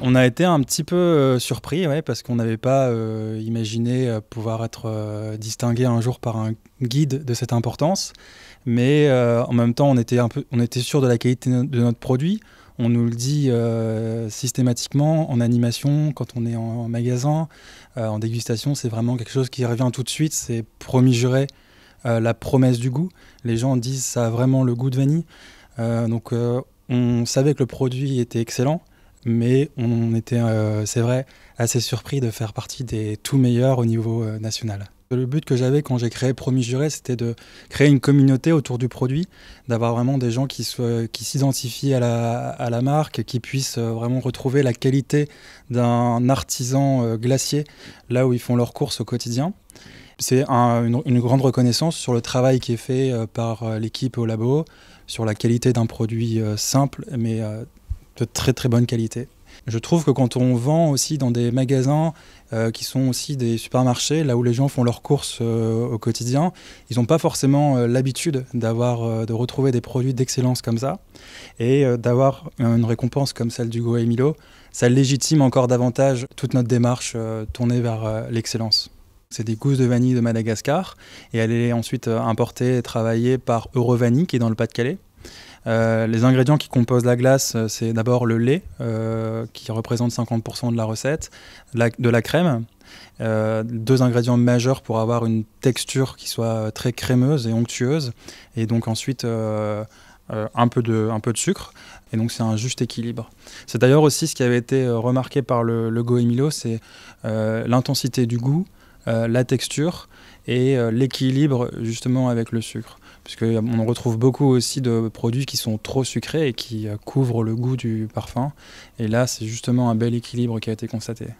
On a été un petit peu euh, surpris, parce qu'on n'avait pas euh, imaginé euh, pouvoir être distingué un jour par un guide de cette importance. Mais en même temps, on était, on était sûr de la qualité de notre produit. On nous le dit systématiquement en animation, quand on est en, en magasin, en dégustation. C'est vraiment quelque chose qui revient tout de suite. C'est promis juré, la promesse du goût. Les gens disent ça a vraiment le goût de vanille. donc on savait que le produit était excellent mais on était, euh, c'est vrai, assez surpris de faire partie des tout meilleurs au niveau euh, national. Le but que j'avais quand j'ai créé Promis Juré, c'était de créer une communauté autour du produit, d'avoir vraiment des gens qui, qui s'identifient à la, à la, marque, qui puissent euh, vraiment retrouver la qualité d'un artisan glacier là où ils font leurs courses au quotidien. C'est une, une, grande reconnaissance sur le travail qui est fait par l'équipe au labo, sur la qualité d'un produit simple mais de très très bonne qualité. Je trouve que quand on vend aussi dans des magasins euh, qui sont aussi des supermarchés, là où les gens font leurs courses euh, au quotidien, ils n'ont pas forcément euh, l'habitude d'avoir, de retrouver des produits d'excellence comme ça. Et d'avoir une récompense comme celle du Go Milo, ça légitime encore davantage toute notre démarche tournée vers l'excellence. C'est des gousses de vanille de Madagascar et elle est ensuite importée et travaillée par Eurovanille qui est dans le Pas-de-Calais. Euh, les ingrédients qui composent la glace, euh, c'est d'abord le lait, euh, qui représente 50% de la recette, de la crème. deux ingrédients majeurs pour avoir une texture qui soit très crémeuse et onctueuse. Et donc ensuite, un, peu de, un peu de sucre. Et donc c'est un juste équilibre. C'est d'ailleurs aussi ce qui avait été remarqué par le, le Goemilo, c'est l'intensité du goût, euh, la texture et euh, l'équilibre justement avec le sucre. Puisqu'on euh, retrouve beaucoup aussi de produits qui sont trop sucrés et qui couvrent le goût du parfum. Et là, c'est justement un bel équilibre qui a été constaté.